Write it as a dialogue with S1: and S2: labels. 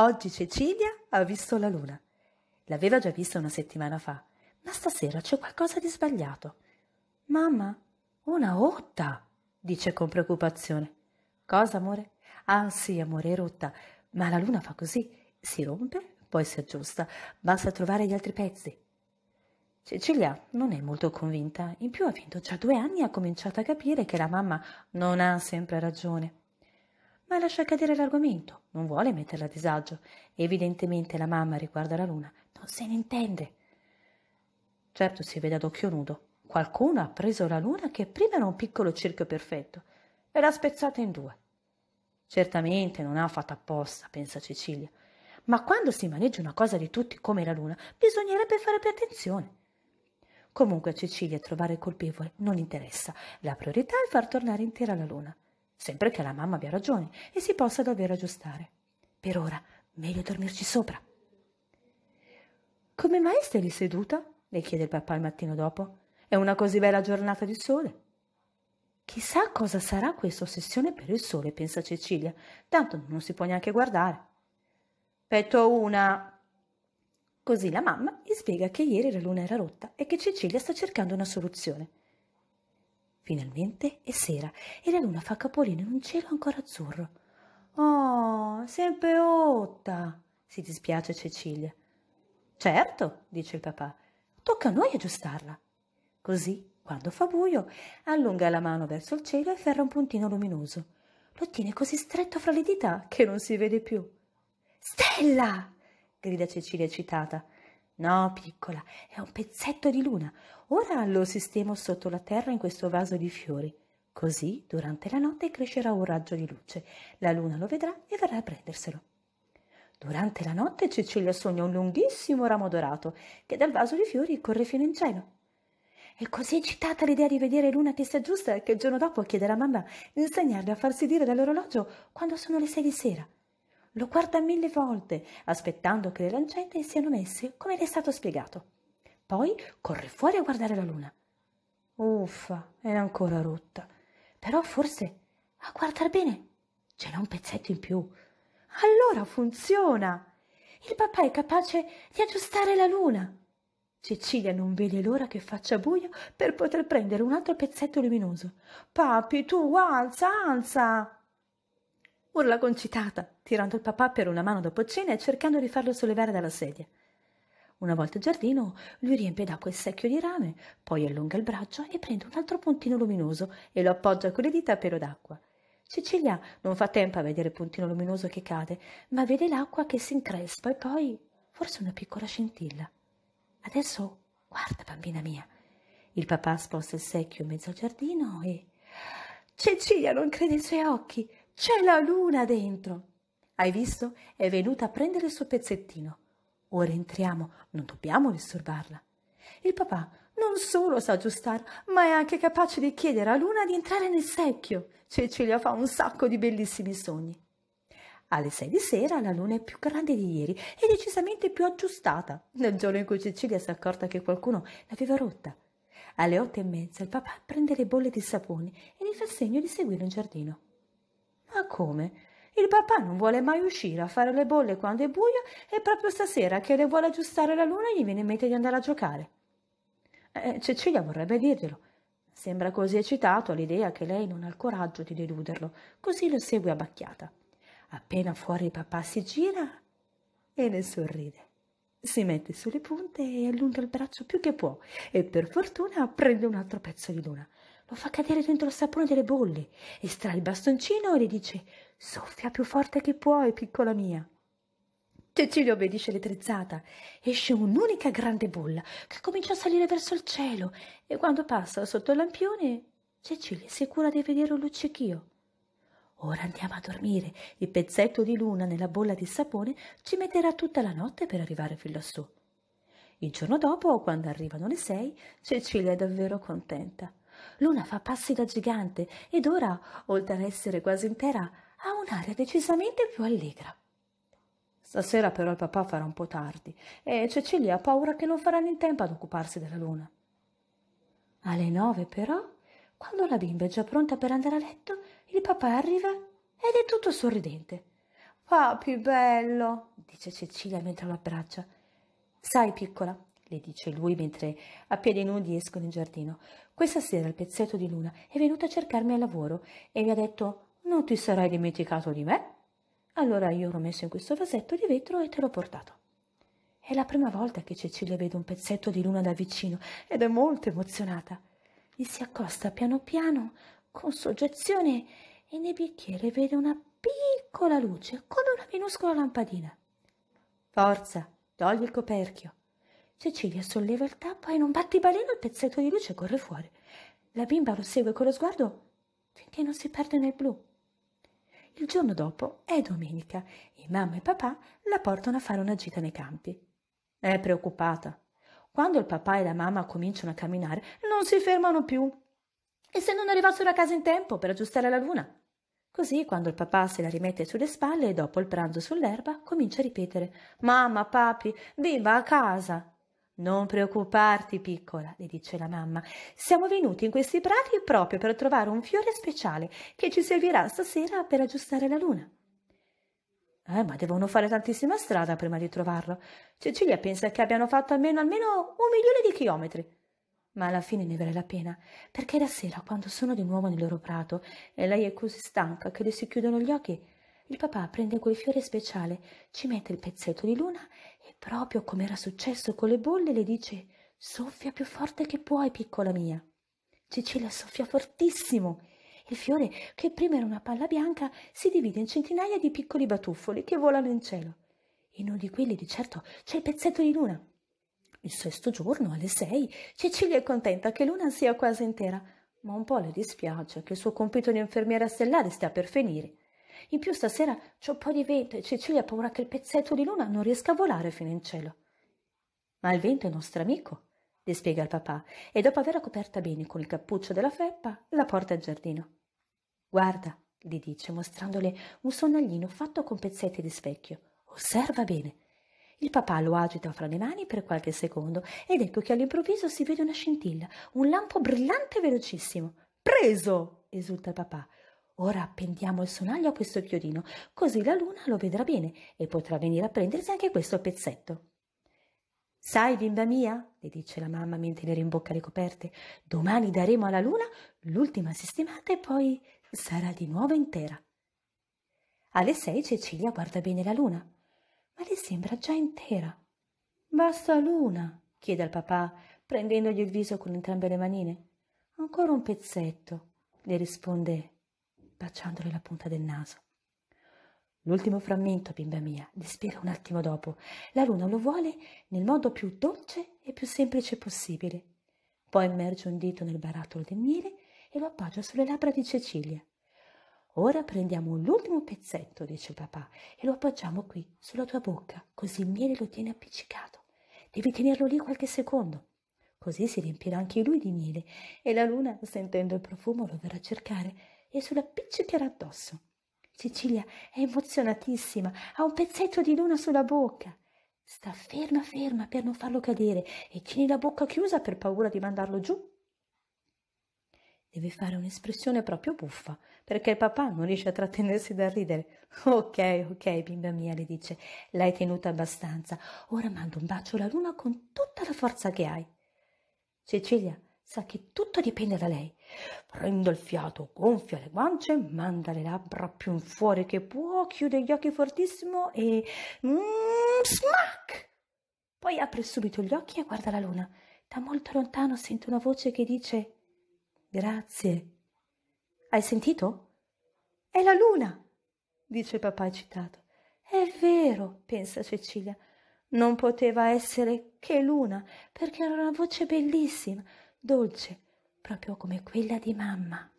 S1: Oggi Cecilia ha visto la luna. L'aveva già vista una settimana fa, ma stasera c'è qualcosa di sbagliato. Mamma, una otta, dice con preoccupazione. Cosa, amore? Ah sì, amore, è rotta, ma la luna fa così, si rompe, poi si aggiusta, basta trovare gli altri pezzi. Cecilia non è molto convinta, in più avendo già due anni ha cominciato a capire che la mamma non ha sempre ragione ma lascia cadere l'argomento, non vuole metterla a disagio. Evidentemente la mamma riguardo alla luna non se ne intende. Certo si vede ad occhio nudo. Qualcuno ha preso la luna che prima era un piccolo cerchio perfetto e l'ha spezzata in due. Certamente non ha fatto apposta, pensa Cecilia, ma quando si maneggia una cosa di tutti come la luna, bisognerebbe fare più attenzione. Comunque a Cecilia trovare il colpevole non interessa, la priorità è far tornare intera la luna sempre che la mamma abbia ragione e si possa davvero aggiustare. Per ora, meglio dormirci sopra. Come mai stai lì seduta? le chiede il papà il mattino dopo. È una così bella giornata di sole. Chissà cosa sarà questa ossessione per il sole, pensa Cecilia. Tanto non si può neanche guardare. Petto una. Così la mamma gli spiega che ieri la luna era rotta e che Cecilia sta cercando una soluzione. Finalmente è sera e la luna fa capolino in un cielo ancora azzurro. Oh, sempre otta! si dispiace Cecilia. Certo, dice il papà, tocca a noi aggiustarla. Così, quando fa buio, allunga la mano verso il cielo e ferra un puntino luminoso. Lo tiene così stretto fra le dita che non si vede più. Stella! grida Cecilia eccitata. No, piccola, è un pezzetto di luna. Ora lo sistemo sotto la terra in questo vaso di fiori. Così, durante la notte, crescerà un raggio di luce. La luna lo vedrà e verrà a prenderselo. Durante la notte Cecilia sogna un lunghissimo ramo dorato che dal vaso di fiori corre fino in cielo. È così eccitata l'idea di vedere l'una che si aggiusta che il giorno dopo chiede alla mamma di insegnarle a farsi dire dall'orologio quando sono le sei di sera lo guarda mille volte, aspettando che le lancette siano messe come le è stato spiegato. Poi corre fuori a guardare la luna. Uffa, è ancora rotta. Però forse, a guardar bene, ce n'è un pezzetto in più. Allora funziona! Il papà è capace di aggiustare la luna. Cecilia non vede l'ora che faccia buio per poter prendere un altro pezzetto luminoso. Papi, tu alza, alza! urla concitata, tirando il papà per una mano dopo cena e cercando di farlo sollevare dalla sedia. Una volta al giardino, lui riempie d'acqua il secchio di rame, poi allunga il braccio e prende un altro puntino luminoso e lo appoggia con le dita a pelo d'acqua. Cecilia non fa tempo a vedere il puntino luminoso che cade, ma vede l'acqua che si increspa e poi forse una piccola scintilla. Adesso guarda, bambina mia. Il papà sposta il secchio in mezzo al giardino e. Cecilia non crede ai suoi occhi. C'è la luna dentro. Hai visto? È venuta a prendere il suo pezzettino. Ora entriamo, non dobbiamo disturbarla. Il papà non solo sa aggiustare, ma è anche capace di chiedere a Luna di entrare nel secchio. Cecilia fa un sacco di bellissimi sogni. Alle sei di sera la luna è più grande di ieri e decisamente più aggiustata, nel giorno in cui Cecilia si è accorta che qualcuno l'aveva rotta. Alle otto e mezza il papà prende le bolle di sapone e gli fa segno di seguire in giardino. Ma come? Il papà non vuole mai uscire a fare le bolle quando è buio e proprio stasera che le vuole aggiustare la luna gli viene in mente di andare a giocare. Eh, eh Cecilia vorrebbe dirglielo. Sembra così eccitato all'idea che lei non ha il coraggio di deluderlo, così lo segue abbacchiata. Appena fuori il papà si gira e ne sorride. Si mette sulle punte e allunga il braccio più che può e per fortuna prende un altro pezzo di luna lo fa cadere dentro il sapone delle bolle, estrae il bastoncino e le dice Soffia più forte che puoi, piccola mia. Cecilia obbedisce letrezzata. Esce un'unica grande bolla che comincia a salire verso il cielo e quando passa sotto il lampione, Cecilia si cura di vedere un luccichio. Ora andiamo a dormire. Il pezzetto di luna nella bolla di sapone ci metterà tutta la notte per arrivare fin lassù. Il giorno dopo, quando arrivano le sei, Cecilia è davvero contenta. L'una fa passi da gigante ed ora, oltre ad essere quasi intera, ha un'aria decisamente più allegra. Stasera però il papà farà un po' tardi e Cecilia ha paura che non faranno in tempo ad occuparsi della luna. Alle nove però, quando la bimba è già pronta per andare a letto, il papà arriva ed è tutto sorridente. Papi bello, dice Cecilia mentre lo abbraccia. Sai, piccola, le dice lui mentre a piedi nudi escono in giardino. Questa sera il pezzetto di luna è venuto a cercarmi al lavoro e mi ha detto non ti sarai dimenticato di me? Allora io l'ho messo in questo vasetto di vetro e te l'ho portato. È la prima volta che Cecilia vede un pezzetto di luna da vicino ed è molto emozionata. Gli si accosta piano piano, con soggezione, e nel bicchiere vede una piccola luce, come una minuscola lampadina. Forza, togli il coperchio. Cecilia solleva il tappo e in un battibaleno il pezzetto di luce corre fuori. La bimba lo segue con lo sguardo finché non si perde nel blu. Il giorno dopo è domenica e mamma e papà la portano a fare una gita nei campi. È preoccupata. Quando il papà e la mamma cominciano a camminare, non si fermano più. E se non arrivassero a casa in tempo per aggiustare la luna? Così, quando il papà se la rimette sulle spalle e dopo il pranzo sull'erba, comincia a ripetere: Mamma, papi, bimba a casa. Non preoccuparti, piccola, le dice la mamma. Siamo venuti in questi prati proprio per trovare un fiore speciale che ci servirà stasera per aggiustare la luna. Eh, ma devono fare tantissima strada prima di trovarlo. Cecilia pensa che abbiano fatto almeno, almeno un milione di chilometri. Ma alla fine ne vale la pena, perché la sera, quando sono di nuovo nel loro prato e lei è così stanca che le si chiudono gli occhi, il papà prende quel fiore speciale, ci mette il pezzetto di luna proprio come era successo con le bolle, le dice soffia più forte che puoi, piccola mia. Cecilia soffia fortissimo. Il fiore, che prima era una palla bianca, si divide in centinaia di piccoli batuffoli che volano in cielo. In uno di quelli, di certo, c'è il pezzetto di luna. Il sesto giorno, alle sei, Cecilia è contenta che luna sia quasi intera, ma un po' le dispiace che il suo compito di infermiera stellare stia per finire. In più stasera c'è un po' di vento e Cecilia ha paura che il pezzetto di luna non riesca a volare fino in cielo. Ma il vento è nostro amico, le spiega il papà, e dopo averla coperta bene con il cappuccio della felpa, la porta al giardino. Guarda, gli dice, mostrandole un sonnaglino fatto con pezzetti di specchio. Osserva bene. Il papà lo agita fra le mani per qualche secondo ed ecco che all'improvviso si vede una scintilla, un lampo brillante e velocissimo. Preso! esulta il papà. Ora appendiamo il sonaglio a questo chiodino, così la luna lo vedrà bene e potrà venire a prendersi anche questo pezzetto. Sai, bimba mia, le dice la mamma mentre le rimbocca le coperte, domani daremo alla luna l'ultima sistemata e poi sarà di nuovo intera. Alle sei Cecilia guarda bene la luna, ma le sembra già intera. Basta luna, chiede al papà, prendendogli il viso con entrambe le manine. Ancora un pezzetto, le risponde baciandole la punta del naso. L'ultimo frammento, bimba mia, le spiega un attimo dopo. La luna lo vuole nel modo più dolce e più semplice possibile. Poi immerge un dito nel barattolo del miele e lo appoggia sulle labbra di Cecilia. Ora prendiamo l'ultimo pezzetto, dice il papà, e lo appoggiamo qui, sulla tua bocca, così il miele lo tiene appiccicato. Devi tenerlo lì qualche secondo. Così si riempirà anche lui di miele e la luna, sentendo il profumo, lo verrà a cercare e sulla appiccicherà addosso. Cecilia è emozionatissima, ha un pezzetto di luna sulla bocca. Sta ferma ferma per non farlo cadere e tieni la bocca chiusa per paura di mandarlo giù. Deve fare un'espressione proprio buffa, perché il papà non riesce a trattenersi dal ridere. Ok, ok, bimba mia, le dice, l'hai tenuta abbastanza. Ora mando un bacio alla luna con tutta la forza che hai. Cecilia sa che tutto dipende da lei Prendo il fiato, gonfia le guance, manda le labbra più in fuori che può, chiude gli occhi fortissimo e... Mm, smack! Poi apre subito gli occhi e guarda la luna. Da molto lontano sente una voce che dice Grazie. Hai sentito? È la luna, dice il papà eccitato. È vero, pensa Cecilia. Non poteva essere che luna, perché era una voce bellissima, dolce, proprio come quella di mamma.